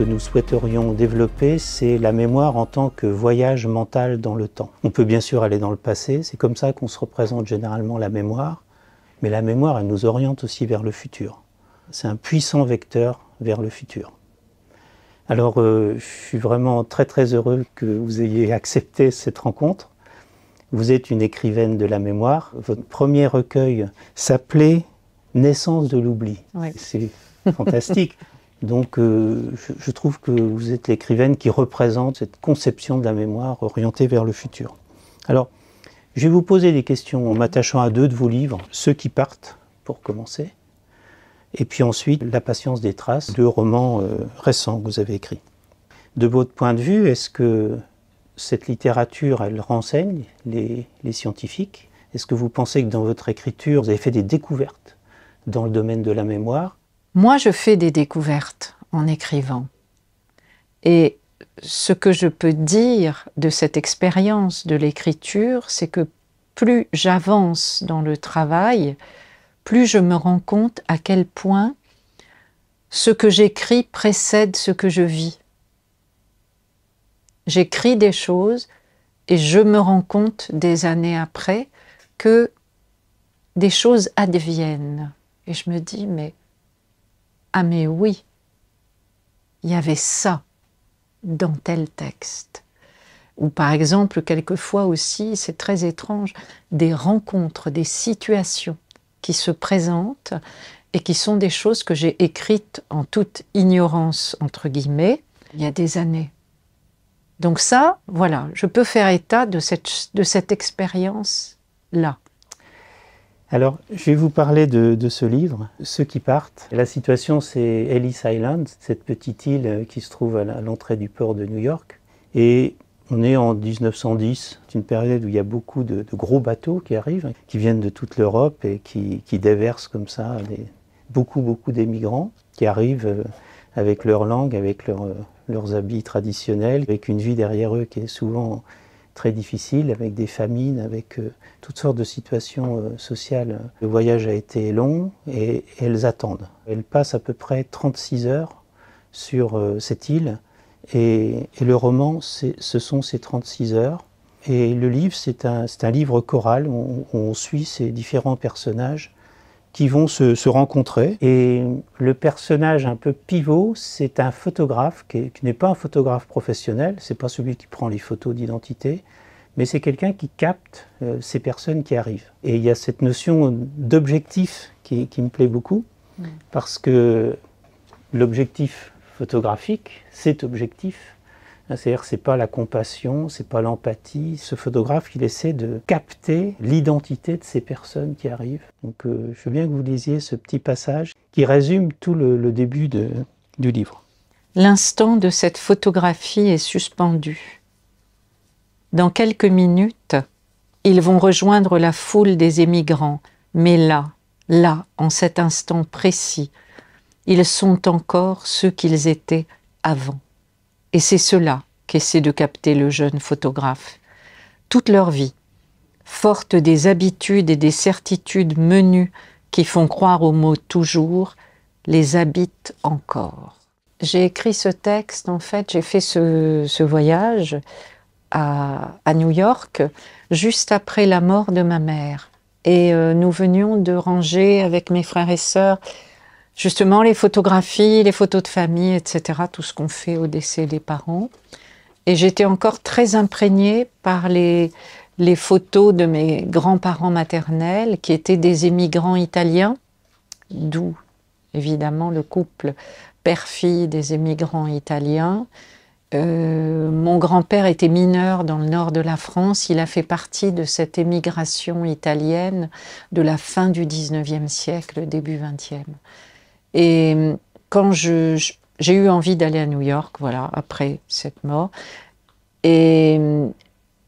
que nous souhaiterions développer, c'est la mémoire en tant que voyage mental dans le temps. On peut bien sûr aller dans le passé, c'est comme ça qu'on se représente généralement la mémoire, mais la mémoire, elle nous oriente aussi vers le futur. C'est un puissant vecteur vers le futur. Alors, euh, je suis vraiment très très heureux que vous ayez accepté cette rencontre. Vous êtes une écrivaine de la mémoire. Votre premier recueil s'appelait Naissance de l'oubli. C'est fantastique. Donc euh, je, trouve que vous êtes l'écrivaine qui représente cette conception de la mémoire orientée vers le futur. Alors, je vais vous poser des questions en m'attachant à deux de vos livres, Ceux qui partent, pour commencer, et puis ensuite La patience des traces, deux romans euh, récents que vous avez écrits. De votre point de vue, est-ce que cette littérature, elle renseigne les scientifiques Est-ce que vous pensez que dans votre écriture, vous avez fait des découvertes dans le domaine de la mémoire moi, je fais des découvertes en écrivant. Et ce que je peux dire de cette expérience de l'écriture, c'est que plus j'avance dans le travail, plus je me rends compte à quel point ce que j'écris précède ce que je vis. J'écris des choses et je me rends compte des années après que des choses adviennent. Et je me dis, mais ah mais oui, il y avait ça dans tel texte. Ou par exemple, quelquefois aussi, c'est très étrange, des rencontres, des situations qui se présentent et qui sont des choses que j'ai écrites en toute ignorance, entre guillemets, il y a des années. Donc ça, voilà, je peux faire état de cette, de cette expérience-là. Alors, je vais vous parler de, ce livre, Ceux qui partent. La situation, c'est Ellis Island, cette petite île euh, qui se trouve à l'entrée du port de New York. Et on est en 1910, c'est une période où il y a beaucoup de, gros bateaux qui arrivent, hein, qui viennent de toute l'Europe et qui, déversent comme ça beaucoup, beaucoup d'émigrants qui arrivent euh, avec leur langue, avec euh, leurs habits traditionnels, avec une vie derrière eux qui est souvent très difficile, avec des famines, avec euh, toutes sortes de situations euh, sociales. Le voyage a été long et, elles attendent. Elles passent à peu près 36 heures sur euh, cette île et, le roman, ce sont ces 36 heures. Et le livre, c'est un, livre choral où on suit ces différents personnages qui vont se, rencontrer. Et le personnage un peu pivot, c'est un photographe qui, n'est pas un photographe professionnel, c'est pas celui qui prend les photos d'identité, mais c'est quelqu'un qui capte euh, ces personnes qui arrivent. Et il y a cette notion d'objectif qui, me plaît beaucoup, mm. parce que l'objectif photographique, cet objectif, ah, c'est-à-dire, c'est pas la compassion, c'est pas l'empathie. Ce photographe, il essaie de capter l'identité de ces personnes qui arrivent. Donc, euh, je veux bien que vous lisiez ce petit passage qui résume tout le, début du livre. L'instant de cette photographie est suspendu. Dans quelques minutes, ils vont rejoindre la foule des émigrants, mais là, là, en cet instant précis, ils sont encore ceux qu'ils étaient avant. Et c'est cela qu'essaie de capter le jeune photographe. Toute leur vie, forte des habitudes et des certitudes menues qui font croire au mot toujours, les habite encore. J'ai écrit ce texte, en fait, j'ai fait ce, voyage à, New York juste après la mort de ma mère. Et euh, nous venions de ranger avec mes frères et sœurs justement les photographies, les photos de famille, etc., tout ce qu'on fait au décès des parents. Et j'étais encore très imprégnée par les, photos de mes grands-parents maternels qui étaient des émigrants italiens, d'où évidemment le couple père-fille des émigrants italiens. Euh, mon grand-père était mineur dans le nord de la France, il a fait partie de cette émigration italienne de la fin du 19e siècle, début 20e. Et euh, quand j'ai je, j'ai eu envie d'aller à New York, voilà, après cette mort, euh,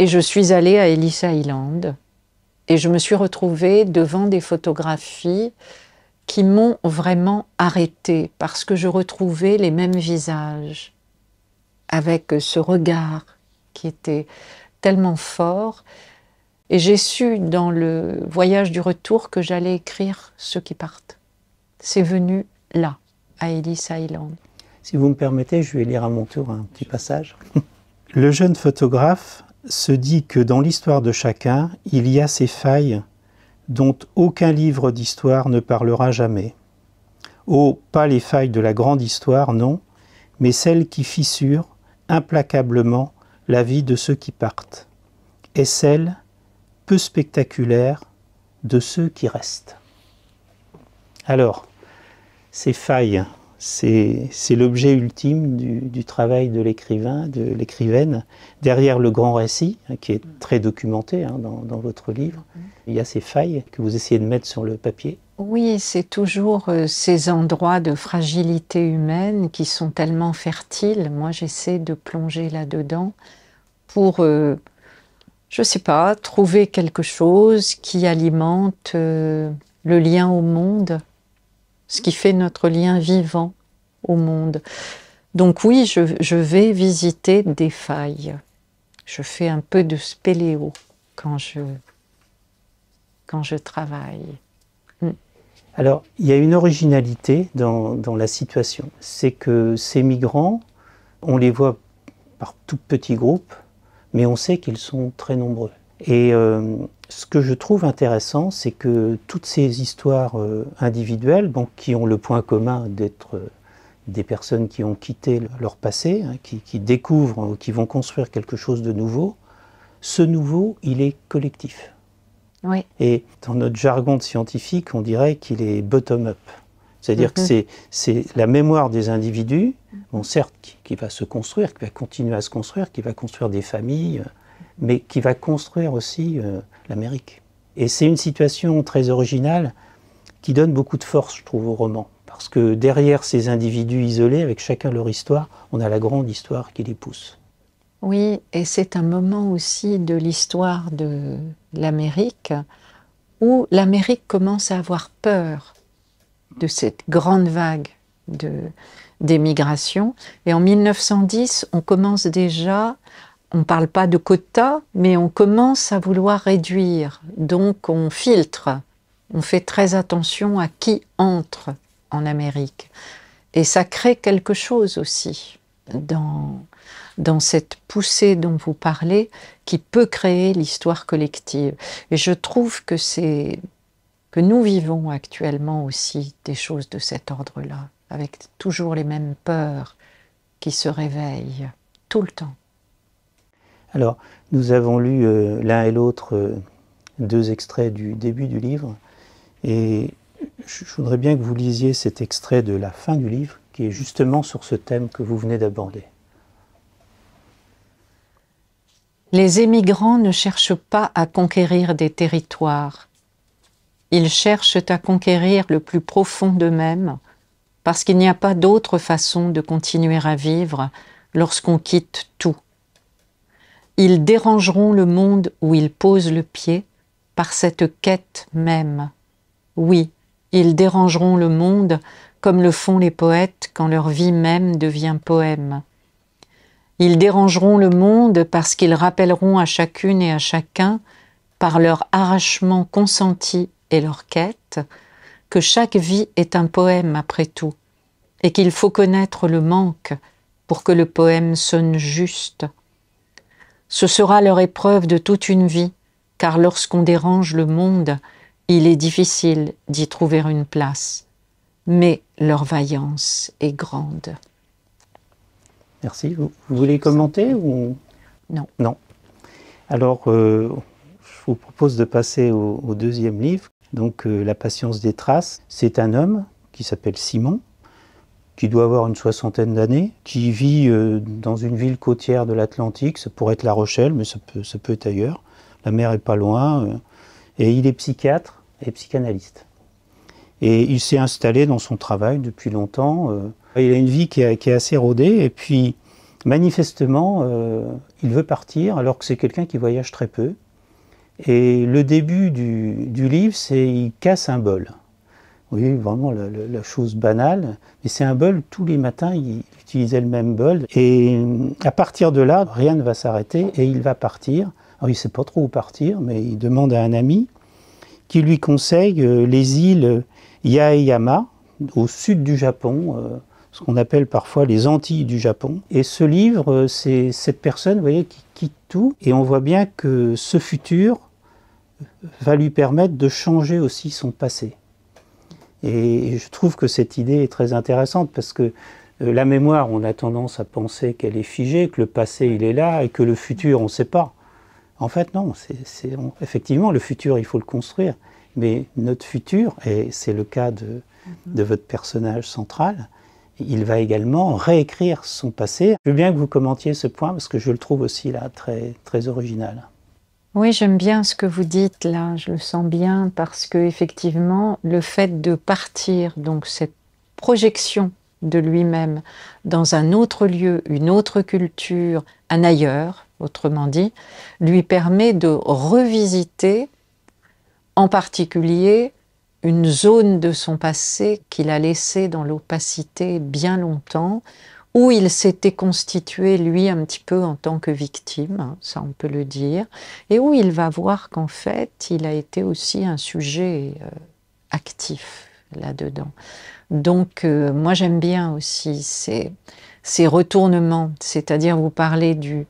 et, je suis allée à Ellis Island, et je me suis retrouvée devant des photographies qui m'ont vraiment arrêtée, parce que je retrouvais les mêmes visages, avec ce regard qui était tellement fort. Et j'ai su dans le voyage du retour que j'allais écrire ceux qui partent. C'est venu là, à Ellis Island. Si vous me permettez, je vais lire à mon tour un petit passage. Le jeune photographe se dit que dans l'histoire de chacun, il y a ces failles dont aucun livre d'histoire ne parlera jamais. Oh, pas les failles de la grande histoire, non, mais celles qui fissurent implacablement la vie de ceux qui partent, et celles, peu spectaculaires, de ceux qui restent. Alors, ces failles, c'est l'objet ultime du, travail de l'écrivain, de l'écrivaine. Derrière le grand récit, hein, qui est très documenté hein, dans, votre livre, il y a ces failles que vous essayez de mettre sur le papier. Oui, c'est toujours euh, ces endroits de fragilité humaine qui sont tellement fertiles. Moi, j'essaie de plonger là-dedans pour, euh, je ne sais pas, trouver quelque chose qui alimente euh, le lien au monde ce qui fait notre lien vivant au monde. Donc oui, je, vais visiter des failles. Je fais un peu de spéléo quand je, quand je travaille. Hmm. Alors, il y a une originalité dans, la situation. C'est que ces migrants, on les voit par tout petit groupe, mais on sait qu'ils sont très nombreux. Et euh, ce que je trouve intéressant, c'est que toutes ces histoires euh, individuelles, qui ont le point commun d'être euh, des personnes qui ont quitté leur passé, hein, qui, découvrent ou qui vont construire quelque chose de nouveau, ce nouveau, il est collectif. Oui. Et dans notre jargon de scientifique, on dirait qu'il est bottom-up. C'est-à-dire que mhm. c'est la mémoire des individus, certes, qui, va se construire, qui va continuer à se construire, qui va construire des familles, mais qui va construire aussi euh, l'Amérique. Et c'est une situation très originale qui donne beaucoup de force, je trouve, au roman. Parce que derrière ces individus isolés, avec chacun leur histoire, on a la grande histoire qui les pousse. Oui, et c'est un moment aussi de l'histoire de l'Amérique où l'Amérique commence à avoir peur de cette grande vague d'émigration. Et en 1910, on commence déjà on ne parle pas de quotas, mais on commence à vouloir réduire. Donc on filtre, on fait très attention à qui entre en Amérique. Et ça crée quelque chose aussi dans, dans cette poussée dont vous parlez qui peut créer l'histoire collective. Et je trouve que c'est que nous vivons actuellement aussi des choses de cet ordre-là, avec toujours les mêmes peurs qui se réveillent tout le temps. Alors, nous avons lu euh, l'un et l'autre euh, deux extraits du début du livre, et je voudrais bien que vous lisiez cet extrait de la fin du livre, qui est justement sur ce thème que vous venez d'aborder. Les émigrants ne cherchent pas à conquérir des territoires. Ils cherchent à conquérir le plus profond d'eux-mêmes, parce qu'il n'y a pas d'autre façon de continuer à vivre lorsqu'on quitte tout ils dérangeront le monde où ils posent le pied par cette quête même. Oui, ils dérangeront le monde comme le font les poètes quand leur vie même devient poème. Ils dérangeront le monde parce qu'ils rappelleront à chacune et à chacun, par leur arrachement consenti et leur quête, que chaque vie est un poème après tout, et qu'il faut connaître le manque pour que le poème sonne juste, ce sera leur épreuve de toute une vie, car lorsqu'on dérange le monde, il est difficile d'y trouver une place. Mais leur vaillance est grande. Merci. Vous, voulez commenter ou Non. Non. Alors, euh, je vous propose de passer au, deuxième livre, donc euh, La patience des traces. C'est un homme qui s'appelle Simon, qui doit avoir une soixantaine d'années, qui vit euh, dans une ville côtière de l'Atlantique, ça pourrait être La Rochelle, mais ça peut, être ailleurs, la mer est pas loin, euh, et il est psychiatre et psychanalyste. Et il s'est installé dans son travail depuis longtemps. Euh. Il a une vie qui est, assez rodée, et puis manifestement, il veut partir, alors que c'est quelqu'un qui voyage très peu. Et le début du, du livre, c'est il casse un bol. Oui, vraiment la, chose banale. Mais c'est un bol, tous les matins, il utilisait le même bol. Et hum, à partir de là, rien ne va s'arrêter et il va partir. Alors, il ne sait pas trop où partir, mais il demande à un ami qui lui conseille euh, les îles Yaeyama, au sud du Japon, euh, ce qu'on appelle parfois les Antilles du Japon. Et ce livre, euh, c'est cette personne, vous voyez, qui quitte tout. Et on voit bien que ce futur va lui permettre de changer aussi son passé. Et je trouve que cette idée est très intéressante parce que euh, la mémoire, on a tendance à penser qu'elle est figée, que le passé, il est là, et que le futur, on ne sait pas. En fait, non, effectivement, le futur, il faut le construire. Mais notre futur, et c'est le cas de, mm-hmm. de, votre personnage central, il va également réécrire son passé. Je veux bien que vous commentiez ce point parce que je le trouve aussi là très, très original. Oui, j'aime bien ce que vous dites là, je le sens bien parce que effectivement, le fait de partir donc cette projection de lui-même dans un autre lieu, une autre culture, un ailleurs, autrement dit, lui permet de revisiter en particulier une zone de son passé qu'il a laissée dans l'opacité bien longtemps où il s'était constitué lui un petit peu en tant que victime, ça on peut le dire, et où il va voir qu'en fait il a été aussi un sujet euh, actif là-dedans. Donc euh, moi j'aime bien aussi ces, retournements, c'est-à-dire vous parlez du,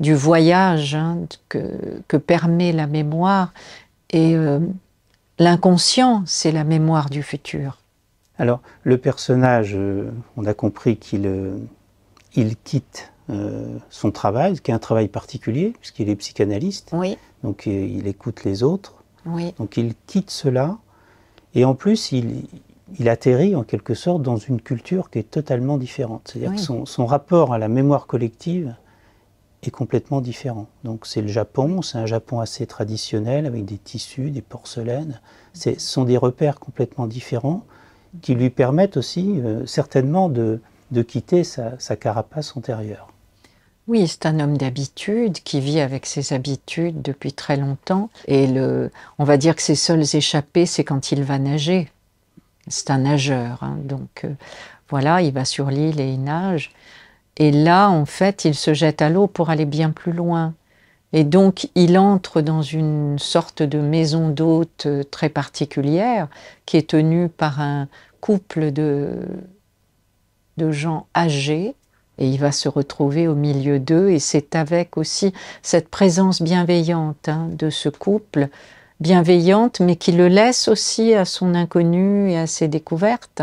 voyage hein, que, permet la mémoire, et euh, l'inconscient c'est la mémoire du futur. Alors, le personnage, euh, on a compris qu'il euh, quitte euh, son travail, qui est un travail particulier, puisqu'il est psychanalyste. Oui. Donc, il écoute les autres. Oui. Donc, il quitte cela. Et en plus, il, atterrit en quelque sorte dans une culture qui est totalement différente. C'est-à-dire que son, rapport à la mémoire collective est complètement différent. Donc c'est le Japon, c'est un Japon assez traditionnel avec des tissus, des porcelaines. Ce sont des repères complètement différents qui lui permettent aussi euh, certainement de, quitter sa, carapace antérieure. Oui, c'est un homme d'habitude qui vit avec ses habitudes depuis très longtemps. Et le, on va dire que ses seuls échappées, c'est quand il va nager. C'est un nageur. Hein. donc euh, voilà, il va sur l'île et il nage. Et là, en fait, il se jette à l'eau pour aller bien plus loin. Et donc, il entre dans une sorte de maison d'hôte euh, très particulière qui est tenue par un couple de, gens âgés et il va se retrouver au milieu d'eux et c'est avec aussi cette présence bienveillante hein, de ce couple, bienveillante mais qui le laisse aussi à son inconnu et à ses découvertes,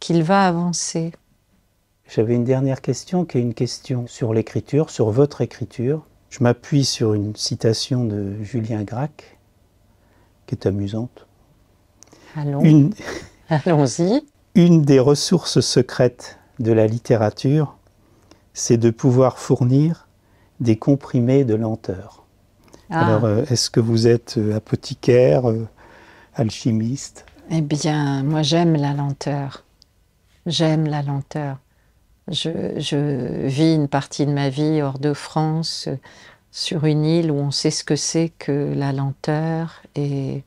qu'il va avancer. J'avais une dernière question qui est une question sur l'écriture, sur votre écriture. Je m'appuie sur une citation de Julien Gracq, qui est amusante. Allons. Allons-y. Une des ressources secrètes de la littérature, c'est de pouvoir fournir des comprimés de lenteur. Ah. Alors, euh, est-ce que vous êtes euh, apothicaire, euh, alchimiste Eh bien, moi j'aime la lenteur. J'aime la lenteur. Je, vis une partie de ma vie hors de France, sur une île où on sait ce que c'est que la lenteur. Et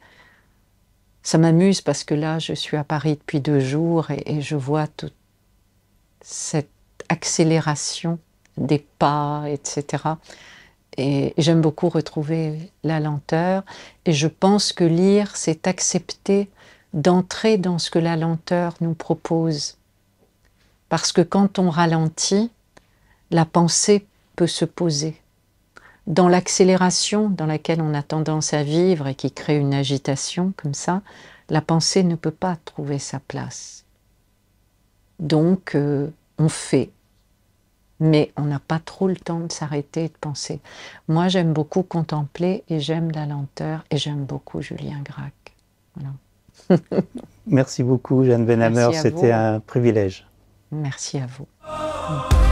ça m'amuse parce que là, je suis à Paris depuis deux jours et je vois toute cette accélération des pas, etc. Et j'aime beaucoup retrouver la lenteur. Et je pense que lire, c'est accepter d'entrer dans ce que la lenteur nous propose parce que quand on ralentit, la pensée peut se poser. Dans l'accélération dans laquelle on a tendance à vivre et qui crée une agitation comme ça, la pensée ne peut pas trouver sa place. Donc, euh, on fait. Mais on n'a pas trop le temps de s'arrêter et de penser. Moi, j'aime beaucoup contempler et j'aime la lenteur et j'aime beaucoup Julien Gracq. Merci beaucoup, Jeanne Benhammer. C'était un privilège. Merci à vous.